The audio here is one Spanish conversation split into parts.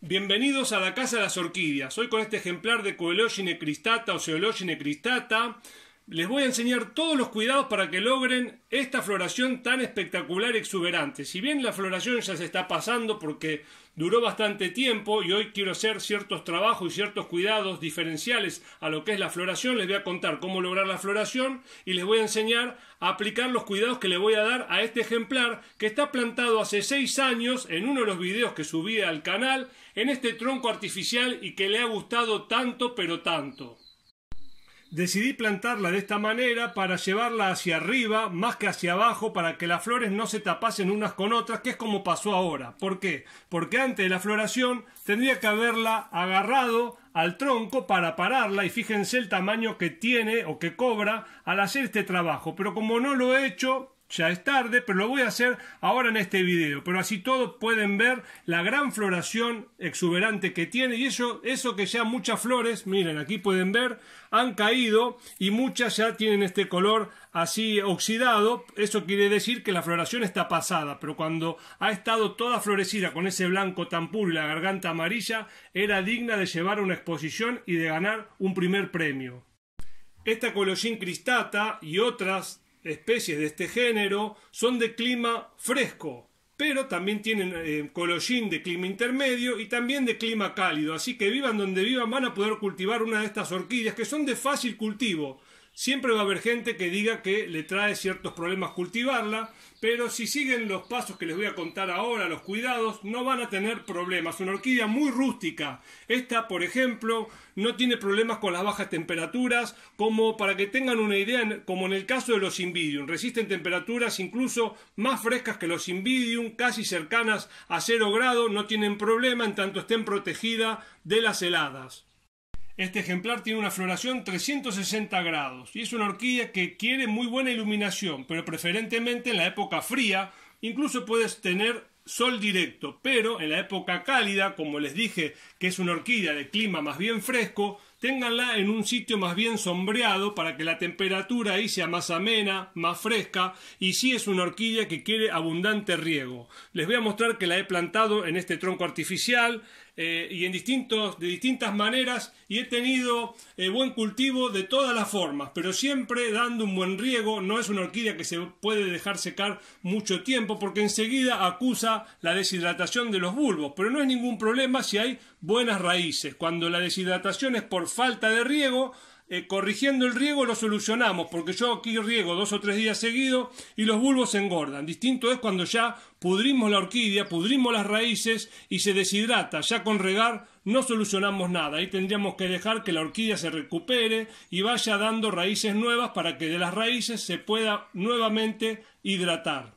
Bienvenidos a la Casa de las Orquídeas. Hoy con este ejemplar de Coelogine cristata o Ceologine cristata, les voy a enseñar todos los cuidados para que logren esta floración tan espectacular y exuberante. Si bien la floración ya se está pasando porque duró bastante tiempo y hoy quiero hacer ciertos trabajos y ciertos cuidados diferenciales a lo que es la floración, les voy a contar cómo lograr la floración y les voy a enseñar a aplicar los cuidados que le voy a dar a este ejemplar que está plantado hace 6 años en uno de los videos que subí al canal en este tronco artificial y que le ha gustado tanto pero tanto. Decidí plantarla de esta manera para llevarla hacia arriba más que hacia abajo para que las flores no se tapasen unas con otras, que es como pasó ahora. ¿Por qué? Porque antes de la floración tendría que haberla agarrado al tronco para pararla y fíjense el tamaño que tiene o que cobra al hacer este trabajo. Pero como no lo he hecho, ya es tarde, pero lo voy a hacer ahora en este video. Pero así todos pueden ver la gran floración exuberante que tiene y eso, eso que ya muchas flores, miren, aquí pueden ver, han caído y muchas ya tienen este color así oxidado. Eso quiere decir que la floración está pasada, pero cuando ha estado toda florecida con ese blanco tan puro y la garganta amarilla, era digna de llevar a una exposición y de ganar un primer premio. Esta Colosín cristata y otras especies de este género son de clima fresco, pero también tienen eh, colochín de clima intermedio y también de clima cálido, así que vivan donde vivan van a poder cultivar una de estas orquídeas que son de fácil cultivo siempre va a haber gente que diga que le trae ciertos problemas cultivarla, pero si siguen los pasos que les voy a contar ahora, los cuidados, no van a tener problemas. Una orquídea muy rústica. Esta, por ejemplo, no tiene problemas con las bajas temperaturas, como para que tengan una idea, como en el caso de los invidium. Resisten temperaturas incluso más frescas que los invidium, casi cercanas a cero grado, no tienen problema en tanto estén protegidas de las heladas. Este ejemplar tiene una floración 360 grados y es una orquídea que quiere muy buena iluminación, pero preferentemente en la época fría, incluso puedes tener sol directo, pero en la época cálida, como les dije que es una orquídea de clima más bien fresco, ténganla en un sitio más bien sombreado para que la temperatura ahí sea más amena, más fresca y si sí es una orquídea que quiere abundante riego. Les voy a mostrar que la he plantado en este tronco artificial, eh, y en distintos, de distintas maneras y he tenido eh, buen cultivo de todas las formas, pero siempre dando un buen riego, no es una orquídea que se puede dejar secar mucho tiempo porque enseguida acusa la deshidratación de los bulbos, pero no es ningún problema si hay buenas raíces. Cuando la deshidratación es por falta de riego, eh, corrigiendo el riego lo solucionamos, porque yo aquí riego dos o tres días seguidos y los bulbos se engordan. Distinto es cuando ya pudrimos la orquídea, pudrimos las raíces y se deshidrata. Ya con regar no solucionamos nada. Ahí tendríamos que dejar que la orquídea se recupere y vaya dando raíces nuevas para que de las raíces se pueda nuevamente hidratar.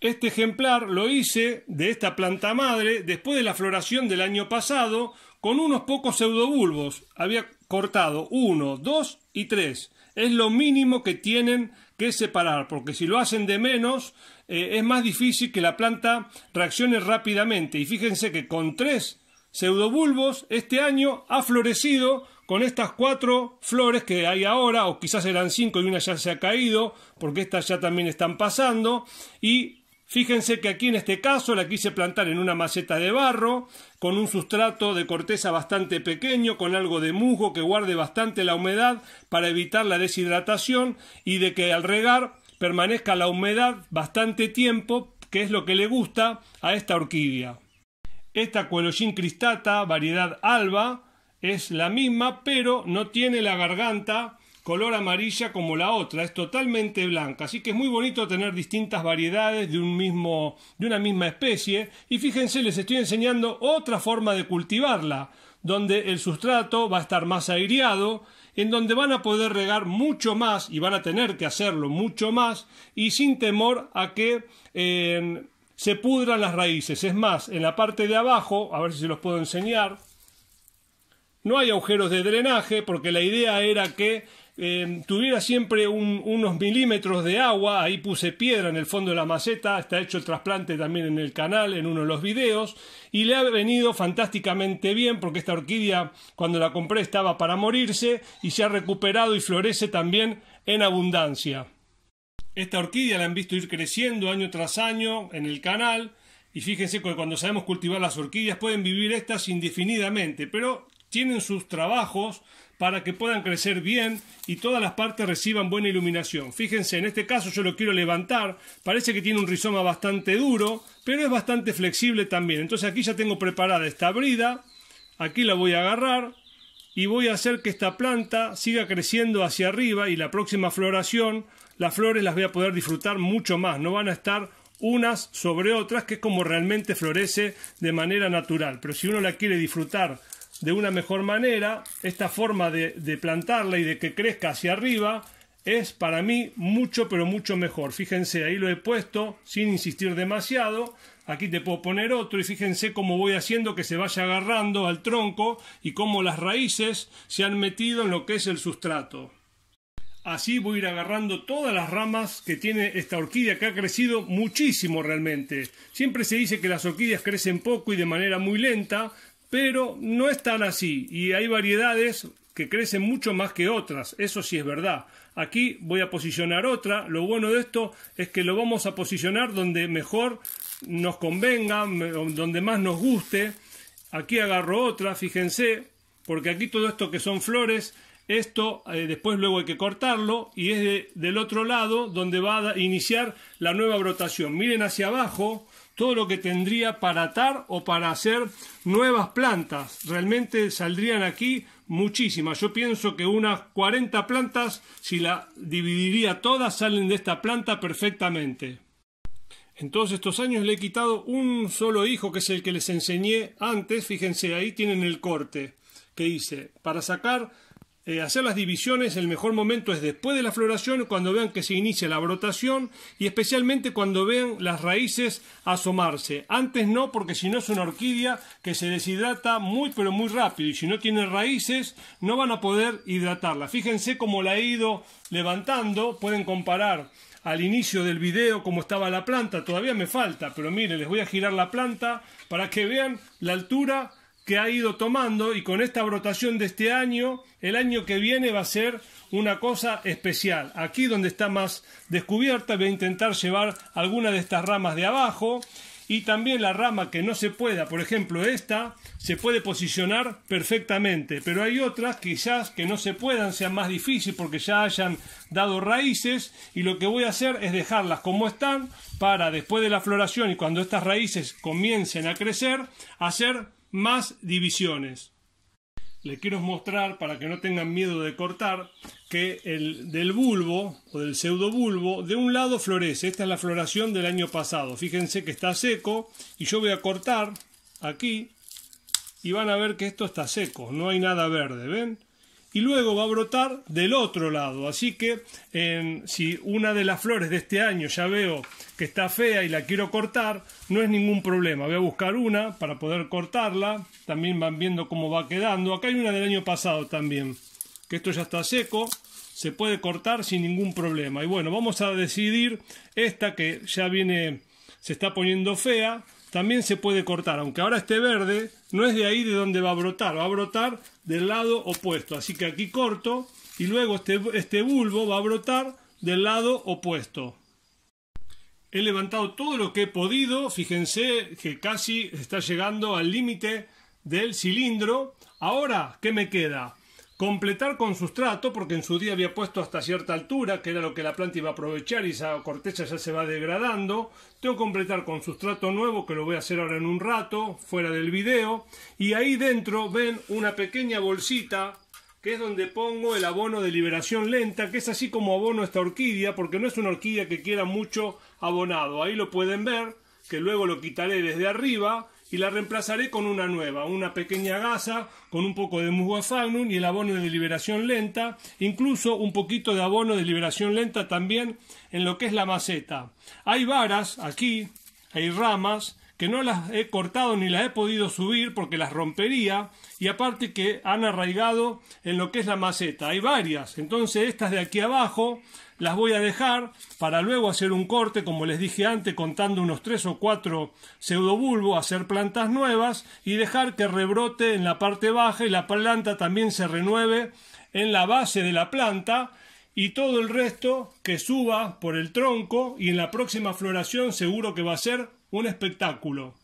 Este ejemplar lo hice de esta planta madre después de la floración del año pasado con unos pocos pseudobulbos. Había cortado 1, 2 y 3. Es lo mínimo que tienen que separar, porque si lo hacen de menos, eh, es más difícil que la planta reaccione rápidamente. Y fíjense que con 3 pseudobulbos, este año ha florecido con estas cuatro flores que hay ahora, o quizás eran 5 y una ya se ha caído, porque estas ya también están pasando, y Fíjense que aquí en este caso la quise plantar en una maceta de barro, con un sustrato de corteza bastante pequeño, con algo de musgo que guarde bastante la humedad para evitar la deshidratación y de que al regar permanezca la humedad bastante tiempo, que es lo que le gusta a esta orquídea. Esta Cuelosín cristata, variedad alba, es la misma, pero no tiene la garganta color amarilla como la otra, es totalmente blanca, así que es muy bonito tener distintas variedades de un mismo de una misma especie y fíjense les estoy enseñando otra forma de cultivarla, donde el sustrato va a estar más aireado, en donde van a poder regar mucho más y van a tener que hacerlo mucho más y sin temor a que eh, se pudran las raíces. Es más, en la parte de abajo, a ver si se los puedo enseñar, no hay agujeros de drenaje porque la idea era que Em, tuviera siempre unos milímetros de agua, ahí puse piedra en el fondo de la maceta, está hecho el trasplante también en el canal, en uno de los videos, y le ha venido fantásticamente bien porque esta orquídea cuando la compré estaba para morirse y se ha recuperado y florece también en abundancia. Esta orquídea la han visto ir creciendo año tras año en el canal, y fíjense que cuando sabemos cultivar las orquídeas pueden vivir estas indefinidamente, pero tienen sus trabajos para que puedan crecer bien y todas las partes reciban buena iluminación. Fíjense, en este caso yo lo quiero levantar, parece que tiene un rizoma bastante duro, pero es bastante flexible también. Entonces aquí ya tengo preparada esta brida, aquí la voy a agarrar y voy a hacer que esta planta siga creciendo hacia arriba y la próxima floración, las flores las voy a poder disfrutar mucho más, no van a estar unas sobre otras, que es como realmente florece de manera natural. Pero si uno la quiere disfrutar de una mejor manera. Esta forma de, plantarla y de que crezca hacia arriba es para mí mucho, pero mucho mejor. Fíjense, ahí lo he puesto sin insistir demasiado. Aquí te puedo poner otro y fíjense cómo voy haciendo que se vaya agarrando al tronco y cómo las raíces se han metido en lo que es el sustrato. Así voy a ir agarrando todas las ramas que tiene esta orquídea que ha crecido muchísimo realmente. Siempre se dice que las orquídeas crecen poco y de manera muy lenta, pero no es tan así y hay variedades que crecen mucho más que otras, eso sí es verdad. Aquí voy a posicionar otra, lo bueno de esto es que lo vamos a posicionar donde mejor nos convenga, donde más nos guste. Aquí agarro otra, fíjense, porque aquí todo esto que son flores, esto eh, después luego hay que cortarlo y es del otro lado donde va a iniciar la nueva brotación. Miren hacia abajo, todo lo que tendría para atar o para hacer nuevas plantas. Realmente saldrían aquí muchísimas. Yo pienso que unas 40 plantas, si la dividiría todas, salen de esta planta perfectamente. En todos estos años le he quitado un solo hijo, que es el que les enseñé antes. Fíjense, ahí tienen el corte que hice. Para sacar eh, hacer las divisiones, el mejor momento es después de la floración, cuando vean que se inicia la brotación y especialmente cuando vean las raíces asomarse. Antes no, porque si no es una orquídea que se deshidrata muy pero muy rápido y si no tiene raíces no van a poder hidratarla. Fíjense cómo la he ido levantando, pueden comparar al inicio del video cómo estaba la planta, todavía me falta, pero miren, les voy a girar la planta para que vean la altura que ha ido tomando y con esta brotación de este año, el año que viene va a ser una cosa especial. Aquí donde está más descubierta voy a intentar llevar alguna de estas ramas de abajo y también la rama que no se pueda, por ejemplo esta, se puede posicionar perfectamente, pero hay otras quizás que no se puedan, sean más difíciles porque ya hayan dado raíces y lo que voy a hacer es dejarlas como están para después de la floración y cuando estas raíces comiencen a crecer, hacer más divisiones. Le quiero mostrar, para que no tengan miedo de cortar, que el del bulbo o del pseudobulbo, de un lado florece. Esta es la floración del año pasado. Fíjense que está seco y yo voy a cortar aquí y van a ver que esto está seco, no hay nada verde, ¿ven? y luego va a brotar del otro lado. Así que en, em, si una de las flores de este año ya veo que está fea y la quiero cortar, no es ningún problema. Voy a buscar una para poder cortarla. También van viendo cómo va quedando. Acá hay una del año pasado también, que esto ya está seco. Se puede cortar sin ningún problema. Y bueno, vamos a decidir esta que ya viene, se está poniendo fea también se puede cortar. Aunque ahora esté verde, no es de ahí de donde va a brotar, va a brotar del lado opuesto. Así que aquí corto y luego este, este bulbo va a brotar del lado opuesto. He levantado todo lo que he podido, fíjense que casi está llegando al límite del cilindro. Ahora, ¿qué me queda? completar con sustrato, porque en su día había puesto hasta cierta altura, que era lo que la planta iba a aprovechar y esa corteza ya se va degradando. Tengo que completar con sustrato nuevo, que lo voy a hacer ahora en un rato, fuera del video. Y ahí dentro ven una pequeña bolsita, que es donde pongo el abono de liberación lenta, que es así como abono esta orquídea, porque no es una orquídea que quiera mucho abonado. Ahí lo pueden ver, que luego lo quitaré desde arriba y la reemplazaré con una nueva, una pequeña gasa con un poco de musgo y el abono de liberación lenta, incluso un poquito de abono de liberación lenta también en lo que es la maceta. Hay varas aquí, hay ramas que no las he cortado ni las he podido subir porque las rompería y aparte que han arraigado en lo que es la maceta. Hay varias, entonces estas de aquí abajo las voy a dejar para luego hacer un corte, como les dije antes, contando unos tres o cuatro pseudobulbos, hacer plantas nuevas y dejar que rebrote en la parte baja y la planta también se renueve en la base de la planta y todo el resto que suba por el tronco y en la próxima floración seguro que va a ser un espectáculo.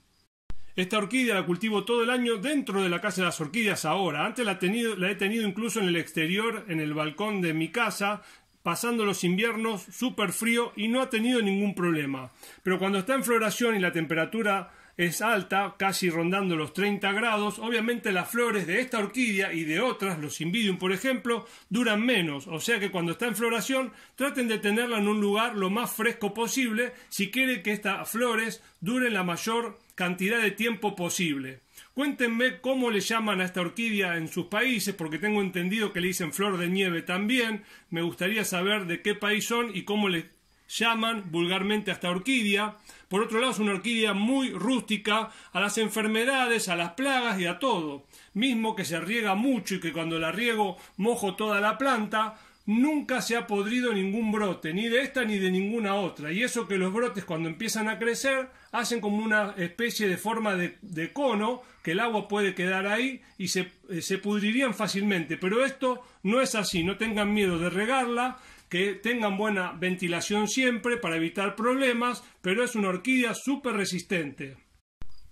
Esta orquídea la cultivo todo el año dentro de la casa de las orquídeas ahora. Antes la, he tenido incluso en el exterior, en el balcón de mi casa, pasando los inviernos súper frío y no ha tenido ningún problema. Pero cuando está en floración y la temperatura es alta, casi rondando los 30 grados. Obviamente las flores de esta orquídea y de otras, los invidium por ejemplo, duran menos, o sea que cuando está en floración traten de tenerla en un lugar lo más fresco posible si quieren que estas flores duren la mayor cantidad de tiempo posible. Cuéntenme cómo le llaman a esta orquídea en sus países, porque tengo entendido que le dicen flor de nieve también. Me gustaría saber de qué país son y cómo le llaman vulgarmente hasta orquídea. Por otro lado, es una orquídea muy rústica a las enfermedades, a las plagas y a todo. Mismo que se riega mucho y que cuando la riego mojo toda la planta, nunca se ha podrido ningún brote, ni de esta ni de ninguna otra. Y eso que los brotes cuando empiezan a crecer hacen como una especie de forma de, cono, que el agua puede quedar ahí y se, eh, se pudrirían fácilmente. Pero esto no es así, no tengan miedo de regarla que tengan buena ventilación siempre para evitar problemas, pero es una orquídea súper resistente.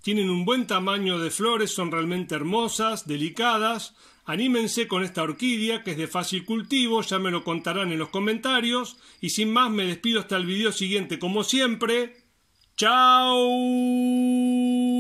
Tienen un buen tamaño de flores, son realmente hermosas, delicadas. Anímense con esta orquídea que es de fácil cultivo, ya me lo contarán en los comentarios. Y sin más me despido hasta el video siguiente como siempre. ¡Chao!